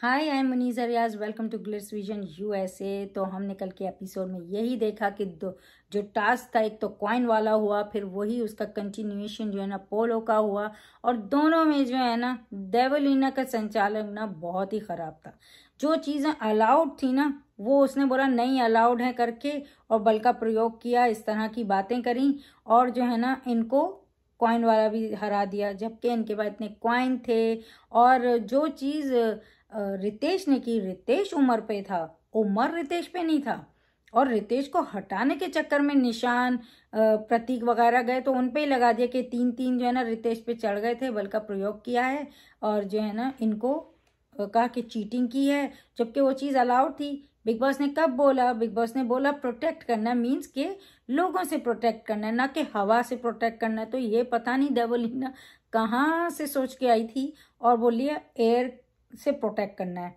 hi I am Maniza Riyaz welcome to Glitz Vision USA तो हमने कल के एपिसोड में यही देखा कि दो जो टास्क था एक तो कॉइन वाला हुआ फिर वही उसका कंटिन्यूएशन जो है ना पोलो का हुआ और दोनों में जो है ना देवलीना का संचालन ना बहुत ही ख़राब था जो चीज़ें अलाउड थी ना वो उसने बोला नहीं अलाउड है करके और बल का प्रयोग किया इस तरह की बातें करी और जो है ना इनको कॉइन वाला भी हरा दिया जबकि इनके पास इतने कॉइन थे और जो चीज़ रितेश ने की रितेश उमर पे था उमर रितेश पे नहीं था और रितेश को हटाने के चक्कर में निशान प्रतीक वगैरह गए तो उन पे ही लगा दिया कि तीन तीन जो है ना रितेश पे चढ़ गए थे बल का प्रयोग किया है और जो है ना इनको कहा कि चीटिंग की है जबकि वो चीज़ अलाउड थी बिग बॉस ने कब बोला बिग बॉस ने बोला प्रोटेक्ट करना मीन्स के लोगों से प्रोटेक्ट करना ना कि हवा से प्रोटेक्ट करना तो ये पता नहीं डेवलिना कहाँ से सोच के आई थी और बोलिए एयर से प्रोटेक्ट करना है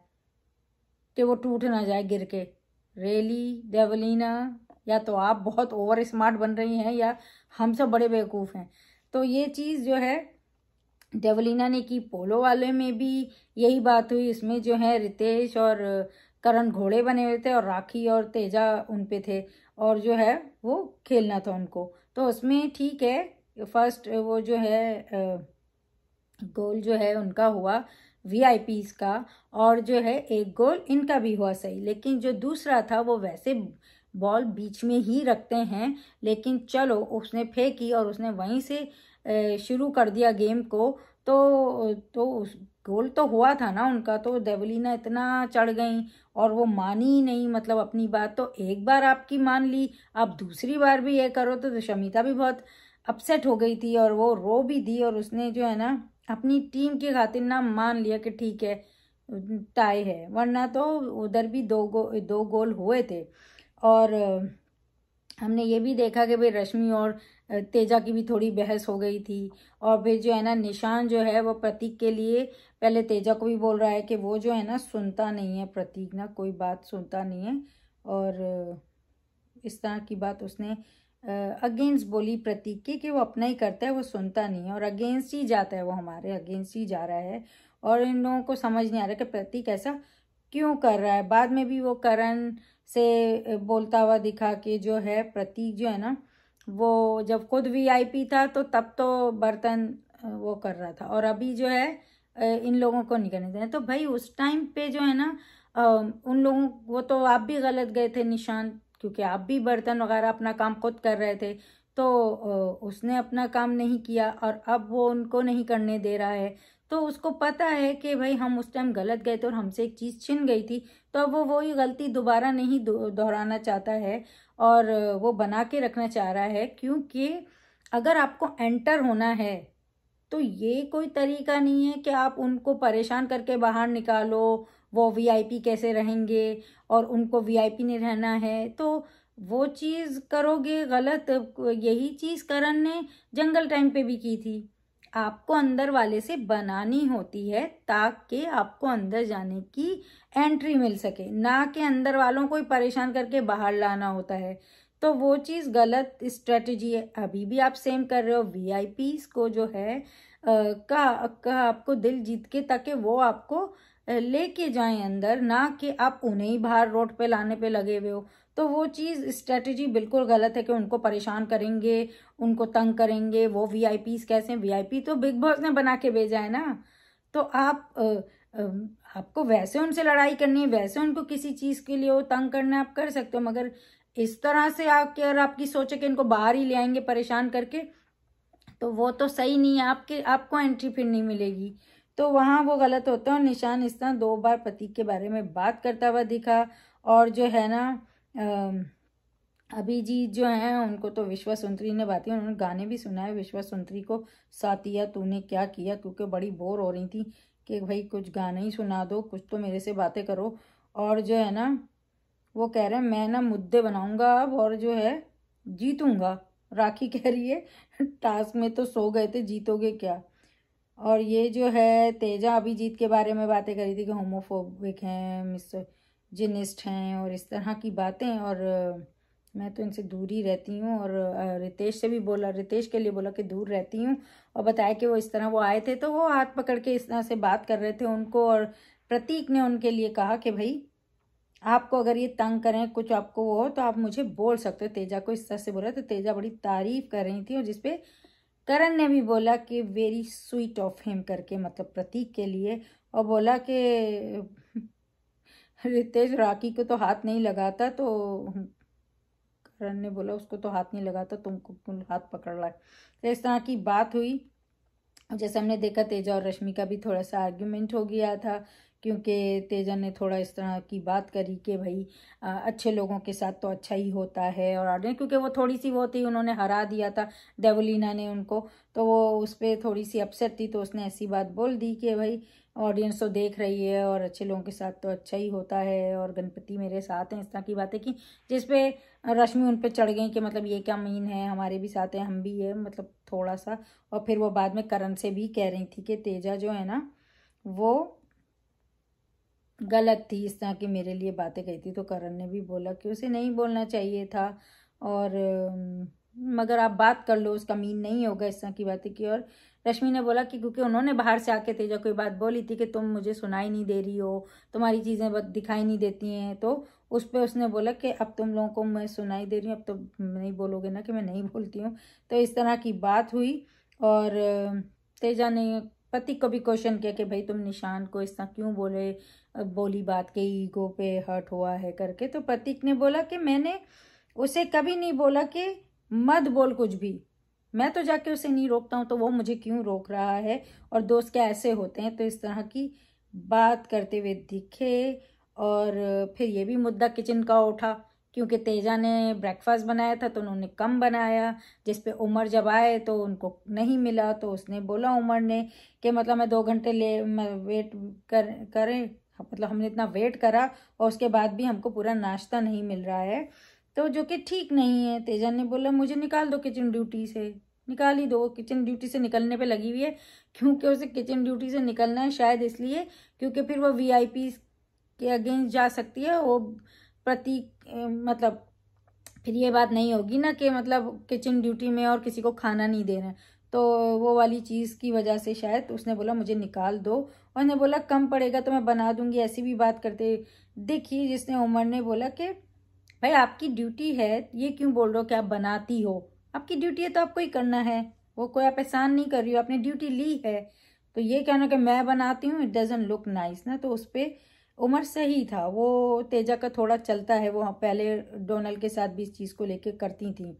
कि वो टूट ना जाए गिर के रेली देवलीना या तो आप बहुत ओवर स्मार्ट बन रही हैं या हम सब बड़े बेवकूफ़ हैं तो ये चीज़ जो है देवलीना ने की पोलो वाले में भी यही बात हुई इसमें जो है रितेश और करण घोड़े बने हुए थे और राखी और तेजा उन पे थे और जो है वो खेलना था उनको तो उसमें ठीक है फर्स्ट वो जो है गोल जो है उनका हुआ वी का और जो है एक गोल इनका भी हुआ सही लेकिन जो दूसरा था वो वैसे बॉल बीच में ही रखते हैं लेकिन चलो उसने फेंकी और उसने वहीं से शुरू कर दिया गेम को तो तो उस गोल तो हुआ था ना उनका तो देवलीना इतना चढ़ गई और वो मानी ही नहीं मतलब अपनी बात तो एक बार आपकी मान ली आप दूसरी बार भी ये करो तो, तो शमिता भी बहुत अपसेट हो गई थी और वो रो भी दी और उसने जो है ना अपनी टीम के खातिर ना मान लिया कि ठीक है टाई है वरना तो उधर भी दो गो दो गोल हुए थे और हमने ये भी देखा कि भाई रश्मि और तेजा की भी थोड़ी बहस हो गई थी और फिर जो है ना निशान जो है वो प्रतीक के लिए पहले तेजा को भी बोल रहा है कि वो जो है ना सुनता नहीं है प्रतीक ना कोई बात सुनता नहीं है और इस तरह की बात उसने अगेंस्ट बोली प्रतीक के कि वो अपना ही करता है वो सुनता नहीं है और अगेंस्ट ही जाता है वो हमारे अगेंस्ट ही जा रहा है और इन लोगों को समझ नहीं आ रहा कि प्रतीक ऐसा क्यों कर रहा है बाद में भी वो करण से बोलता हुआ दिखा कि जो है प्रतीक जो है ना वो जब खुद वीआईपी था तो तब तो बर्तन वो कर रहा था और अभी जो है इन लोगों को नहीं करने देना तो भाई उस टाइम पे जो है ना उन लोगों वो तो आप भी गलत गए थे निशान क्योंकि आप भी बर्तन वगैरह अपना काम खुद कर रहे थे तो उसने अपना काम नहीं किया और अब वो उनको नहीं करने दे रहा है तो उसको पता है कि भाई हम उस टाइम गलत गए थे और हमसे एक चीज़ छिन गई थी तो अब वो वही गलती दोबारा नहीं दोहराना चाहता है और वो बना के रखना चाह रहा है क्योंकि अगर आपको एंटर होना है तो ये कोई तरीका नहीं है कि आप उनको परेशान करके बाहर निकालो वो वीआईपी कैसे रहेंगे और उनको वीआईपी नहीं रहना है तो वो चीज़ करोगे गलत यही चीज़ करण ने जंगल टाइम पे भी की थी आपको अंदर वाले से बनानी होती है ताकि आपको अंदर जाने की एंट्री मिल सके ना कि अंदर वालों को ही परेशान करके बाहर लाना होता है तो वो चीज़ गलत स्ट्रेटजी है अभी भी आप सेम कर रहे हो वी को जो है आ, का, का आपको दिल जीत के ताकि वो आपको लेके जाएं अंदर ना कि आप उन्हें ही बाहर रोड पे लाने पे लगे हुए हो तो वो चीज़ स्ट्रेटजी बिल्कुल गलत है कि उनको परेशान करेंगे उनको तंग करेंगे वो वी आई पीस कैसे वी आई पी तो बिग बॉस ने बना के भेजा है ना तो आप आ, आ, आपको वैसे उनसे लड़ाई करनी है वैसे उनको किसी चीज़ के लिए वो तंग करना आप कर सकते हो मगर इस तरह से आपके अगर आपकी सोच है कि इनको बाहर ही ले आएंगे परेशान करके तो वो तो सही नहीं है आपके आपको एंट्री फिर नहीं मिलेगी तो वहाँ वो गलत होता है और निशान इस तरह दो बार पति के बारे में बात करता हुआ दिखा और जो है ना अभिजीत जो हैं उनको तो विश्वा सुंतरी ने बातें उन्होंने गाने भी सुनाए विश्वा सुंतरी को साथिया तूने क्या किया क्योंकि बड़ी बोर हो रही थी कि भाई कुछ गाना ही सुना दो कुछ तो मेरे से बातें करो और जो है ना वो कह रहे हैं मैं ना मुद्दे बनाऊंगा अब और जो है जीतूंगा राखी कह रही है टास्क में तो सो गए थे जीतोगे क्या और ये जो है तेजा अभिजीत के बारे में बातें करी थी कि होमोफोबिक हैं मिस जिनिस्ट हैं और इस तरह की बातें और मैं तो इनसे दूर ही रहती हूँ और रितेश से भी बोला रितेश के लिए बोला कि दूर रहती हूँ और बताया कि वो इस तरह वो आए थे तो वो हाथ पकड़ के इस तरह से बात कर रहे थे उनको और प्रतीक ने उनके लिए कहा कि भाई आपको अगर ये तंग करें कुछ आपको वो हो तो आप मुझे बोल सकते हो तेजा को इस तरह से बोला तो तेजा बड़ी तारीफ कर रही थी और जिसपे करण ने भी बोला कि वेरी स्वीट ऑफ हिम करके मतलब प्रतीक के लिए और बोला कि रितेश राखी को तो हाथ नहीं लगाता तो करण ने बोला उसको तो हाथ नहीं लगाता तुमको हाथ पकड़ रहा है तो इस तरह की बात हुई जैसे हमने देखा तेजा और रश्मि का भी थोड़ा सा आर्ग्यूमेंट हो गया था क्योंकि तेजन ने थोड़ा इस तरह की बात करी कि भाई आ, अच्छे लोगों के साथ तो अच्छा ही होता है और आर्डर क्योंकि वो थोड़ी सी वो थी उन्होंने हरा दिया था डेवलिना ने उनको तो वो उस पर थोड़ी सी अपसेट थी तो उसने ऐसी बात बोल दी कि भाई ऑडियंस तो देख रही है और अच्छे लोगों के साथ तो अच्छा ही होता है और गणपति मेरे साथ हैं इस तरह की बातें कि जिसपे रश्मि उन पर चढ़ गई कि मतलब ये क्या मीन है हमारे भी साथ हैं हम भी है मतलब थोड़ा सा और फिर वो बाद में करण से भी कह रही थी कि तेजा जो है ना वो गलत थी इस तरह की मेरे लिए बातें कही थी तो करण ने भी बोला कि उसे नहीं बोलना चाहिए था और मगर आप बात कर लो उसका मीन नहीं होगा इस तरह की बातें की और रश्मि ने बोला कि क्योंकि उन्होंने बाहर से आके तेजा कोई बात बोली थी कि तुम मुझे सुनाई नहीं दे रही हो तुम्हारी चीज़ें दिखाई नहीं देती हैं तो उस पर उसने बोला कि अब तुम लोगों को मैं सुनाई दे रही हूँ अब तो नहीं बोलोगे ना कि मैं नहीं बोलती हूँ तो इस तरह की बात हुई और तेजा ने पति को भी क्वेश्चन किया कि भाई तुम निशान को इस तरह क्यों बोले बोली बात के ईगो पे हर्ट हुआ है करके तो प्रतीक ने बोला कि मैंने उसे कभी नहीं बोला कि मत बोल कुछ भी मैं तो जाके उसे नहीं रोकता हूँ तो वो मुझे क्यों रोक रहा है और दोस्त क्या ऐसे होते हैं तो इस तरह की बात करते हुए दिखे और फिर ये भी मुद्दा किचन का उठा क्योंकि तेजा ने ब्रेकफास्ट बनाया था तो उन्होंने कम बनाया जिस पे उमर जब आए तो उनको नहीं मिला तो उसने बोला उमर ने कि मतलब मैं दो घंटे ले वेट कर करें मतलब हमने इतना वेट करा और उसके बाद भी हमको पूरा नाश्ता नहीं मिल रहा है तो जो कि ठीक नहीं है तेजा ने बोला मुझे निकाल दो किचन ड्यूटी से निकाल ही दो किचन ड्यूटी से निकलने पे लगी हुई है क्योंकि उसे किचन ड्यूटी से निकलना है शायद इसलिए क्योंकि फिर वो वी के अगेंस्ट जा सकती है वो प्रतीक मतलब फिर ये बात नहीं होगी ना कि मतलब किचन ड्यूटी में और किसी को खाना नहीं देना तो वो वाली चीज़ की वजह से शायद उसने बोला मुझे निकाल दो और उसने बोला कम पड़ेगा तो मैं बना दूंगी ऐसी भी बात करते देखिए जिसने उमर ने बोला कि भाई आपकी ड्यूटी है ये क्यों बोल रहे हो कि आप बनाती हो आपकी ड्यूटी है तो आपको ही करना है वो कोई आप एहसान नहीं कर रही हो आपने ड्यूटी ली है तो ये कहना कि मैं बनाती हूँ इट डजन लुक नाइस ना तो उस पर उमर सही था वो तेजा का थोड़ा चलता है वो हाँ, पहले डोनल के साथ भी इस चीज़ को लेके करती थी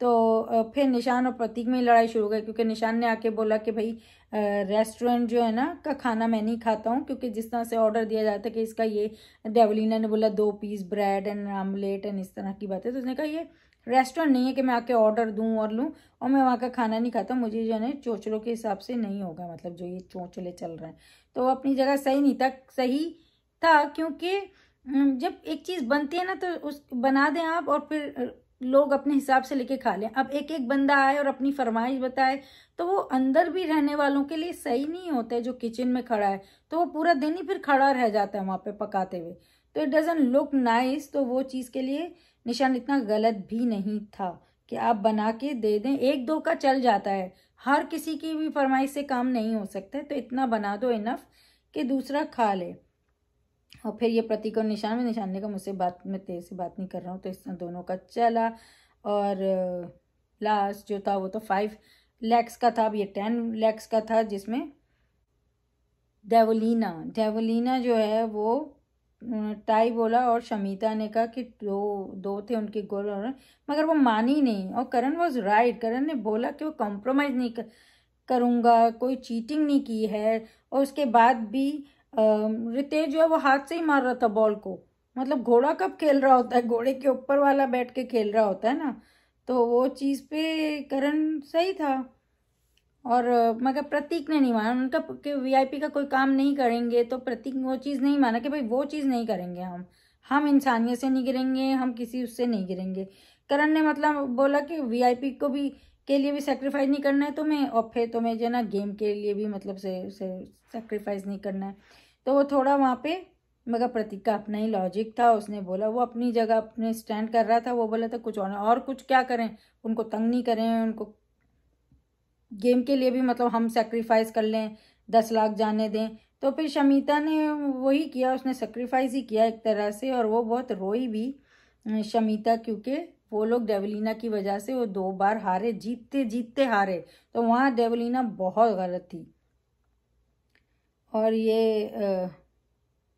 तो फिर निशान और प्रतीक में ही लड़ाई शुरू हो गई क्योंकि निशान ने आके बोला कि भाई रेस्टोरेंट जो है ना का खाना मैं नहीं खाता हूँ क्योंकि जिस तरह से ऑर्डर दिया जाता है कि इसका ये डेवलिना ने बोला दो piece bread and omelette and इस तरह की बातें तो उसने कहा ये रेस्टोरेंट नहीं है कि मैं आके ऑर्डर दूँ और लूँ और मैं वहाँ का खाना नहीं खाता मुझे जो है ना चोचलों के हिसाब से नहीं होगा मतलब जो ये चोचले चल रहे हैं तो वो अपनी जगह सही नहीं था सही था क्योंकि हम्म, जब एक चीज़ बनती है ना तो उस बना दें आप और फिर लोग अपने हिसाब से लेके खा लें अब एक एक बंदा आए और अपनी फरमाइश बताए तो वो अंदर भी रहने वालों के लिए सही नहीं होता है जो किचन में खड़ा है तो वो पूरा दिन ही फिर खड़ा रह जाता है वहाँ पे पकाते हुए तो इट डजन लुक नाइस तो वो चीज़ के लिए निशान इतना गलत भी नहीं था कि आप बना के दे दें एक दो का चल जाता है हर किसी की भी फरमाइश से काम नहीं हो सकता है तो इतना बना दो इनफ कि दूसरा खा ले और फिर ये प्रतीक और निशान में निशान का मुझसे बात मैं तेज से बात नहीं कर रहा हूँ तो इस तरह दोनों का चला और लास्ट जो था वो तो फाइव लैक्स का था अब ये टेन लैक्स का था जिसमें डेवोलिना डेवोलिना जो है वो टाई बोला और शमीता ने कहा कि दो दो थे उनके गोल और मगर वो मानी नहीं और करण वॉज राइट करण ने बोला कि वो कॉम्प्रोमाइज़ नहीं कर, करूँगा कोई चीटिंग नहीं की है और उसके बाद भी रितेश जो है वो हाथ से ही मार रहा था बॉल को मतलब घोड़ा कब खेल रहा होता है घोड़े के ऊपर वाला बैठ के खेल रहा होता है ना तो वो चीज़ पे करण सही था और मगर प्रतीक ने नहीं माना उनका कि वीआईपी का कोई काम नहीं करेंगे तो प्रतीक वो चीज़ नहीं माना कि भाई वो चीज़ नहीं करेंगे हम हम इंसानियत से नहीं गिरेंगे हम किसी उससे नहीं गिरेंगे करण ने मतलब बोला कि वीआईपी को भी के लिए भी सेक्रीफाइस नहीं करना है तुम्हें और फिर तुम्हें जो है ना गेम के लिए भी मतलब से, से सेक्रीफाइस नहीं करना है तो वो थोड़ा वहाँ पे मगर प्रतीक का अपना ही लॉजिक था उसने बोला वो अपनी जगह अपने स्टैंड कर रहा था वो बोला था कुछ और और कुछ क्या करें उनको तंग नहीं करें उनको गेम के लिए भी मतलब हम सेक्रीफाइस कर लें दस लाख जाने दें तो फिर शमीता ने वही किया उसने सेक्रीफाइस ही किया एक तरह से और वो बहुत रोई भी शमीता क्योंकि वो लोग डेवलिना की वजह से वो दो बार हारे जीतते जीतते हारे तो वहाँ डेवलिना बहुत गलत थी और ये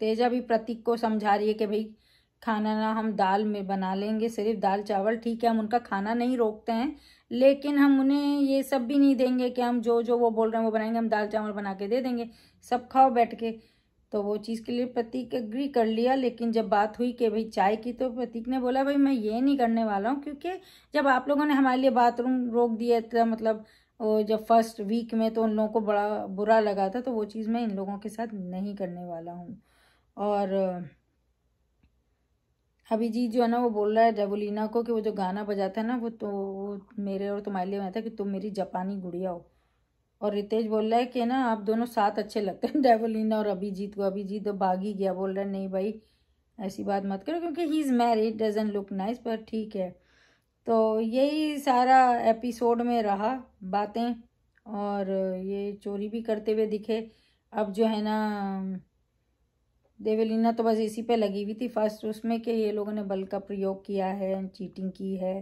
तेजा भी प्रतीक को समझा रही है कि भाई खाना ना हम दाल में बना लेंगे सिर्फ दाल चावल ठीक है हम उनका खाना नहीं रोकते हैं लेकिन हम उन्हें ये सब भी नहीं देंगे कि हम जो जो वो बोल रहे हैं वो बनाएंगे हम दाल चावल बना के दे देंगे सब खाओ बैठ के तो वो चीज़ के लिए प्रतीक एग्री कर लिया लेकिन जब बात हुई कि भाई चाय की तो प्रतीक ने बोला भाई मैं ये नहीं करने वाला हूँ क्योंकि जब आप लोगों ने हमारे लिए बाथरूम रोक दिया इतना मतलब और जब फर्स्ट वीक में तो उन लोगों को बड़ा बुरा लगा था तो वो चीज़ मैं इन लोगों के साथ नहीं करने वाला हूँ और अभिजीत जो है ना वो बोल रहा है जबुलीना को कि वो जो गाना बजाता है ना वो तो वो मेरे और तुम्हारे लिए बनाता है कि तुम मेरी जापानी गुड़िया हो और रितेश बोल रहा है कि ना आप दोनों साथ अच्छे लगते हैं डेवलिना और अभिजीत को अभिजीत तो भाग ही गया बोल रहा है नहीं भाई ऐसी बात मत करो क्योंकि he is married doesn't look nice पर ठीक है तो यही सारा एपिसोड में रहा बातें और ये चोरी भी करते हुए दिखे अब जो है ना देवलीना तो बस इसी पे लगी हुई थी फर्स्ट उसमें कि ये लोगों ने बल का प्रयोग किया है चीटिंग की है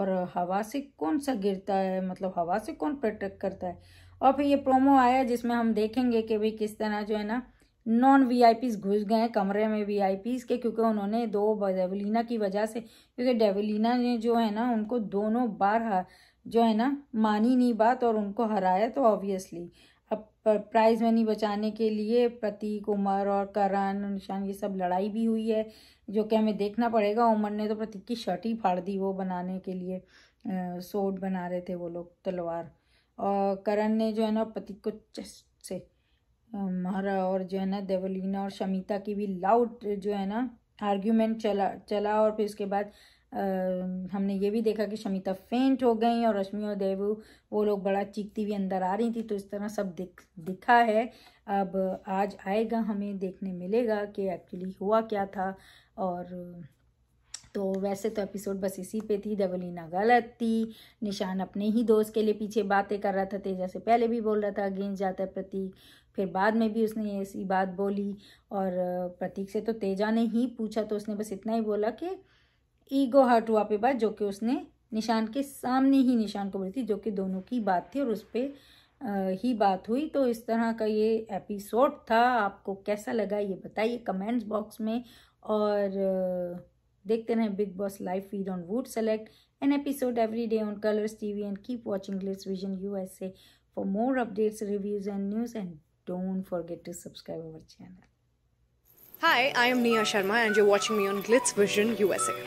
और हवा से कौन सा गिरता है मतलब हवा से कौन प्रोटेक्ट करता है और फिर ये प्रोमो आया जिसमें हम देखेंगे कि भाई किस तरह जो है ना नॉन वीआईपीस घुस गए कमरे में वीआईपीस के क्योंकि उन्होंने दो डेवलिना की वजह से क्योंकि डेवलिना ने जो है ना उनको दोनों बार जो है ना मानी नहीं बात और उनको हराया तो ऑब्वियसली अब प्राइज मनी बचाने के लिए प्रतीक उमर और करण निशान ये सब लड़ाई भी हुई है जो कि हमें देखना पड़ेगा उमर ने तो प्रतीक की शर्ट ही फाड़ दी वो बनाने के लिए सोट बना रहे थे वो लोग तलवार और करण ने जो है ना प्रतीक को चेस्ट से हमारा और जो है ना देवलीना और शमिता की भी लाउड जो है ना आर्ग्यूमेंट चला चला और फिर उसके बाद आ, हमने ये भी देखा कि शमिता फेंट हो गई और रश्मि और देवू वो लोग बड़ा चीखती हुई अंदर आ रही थी तो इस तरह सब दिख दिखा है अब आज आएगा हमें देखने मिलेगा कि एक्चुअली हुआ क्या था और तो वैसे तो एपिसोड बस इसी पे थी देवलीना गलत थी निशान अपने ही दोस्त के लिए पीछे बातें कर रहा था तेजा से पहले भी बोल रहा था अगेंस्ट जाता है प्रतीक फिर बाद में भी उसने ऐसी बात बोली और प्रतीक से तो तेजा ने ही पूछा तो उसने बस इतना ही बोला कि ईगो हर्ट हुआ पे बात जो कि उसने निशान के सामने ही निशान को बोली थी जो कि दोनों की बात थी और उस पर ही बात हुई तो इस तरह का ये एपिसोड था आपको कैसा लगा ये बताइए कमेंट्स बॉक्स में और देखते रहें Bigg Boss live feed on Voot select an episode every day on Colors TV and keep watching Glitz Vision U S A for more updates reviews and news and don't forget to subscribe our channel hi i am nia sharma and you're watching me on glitz vision usa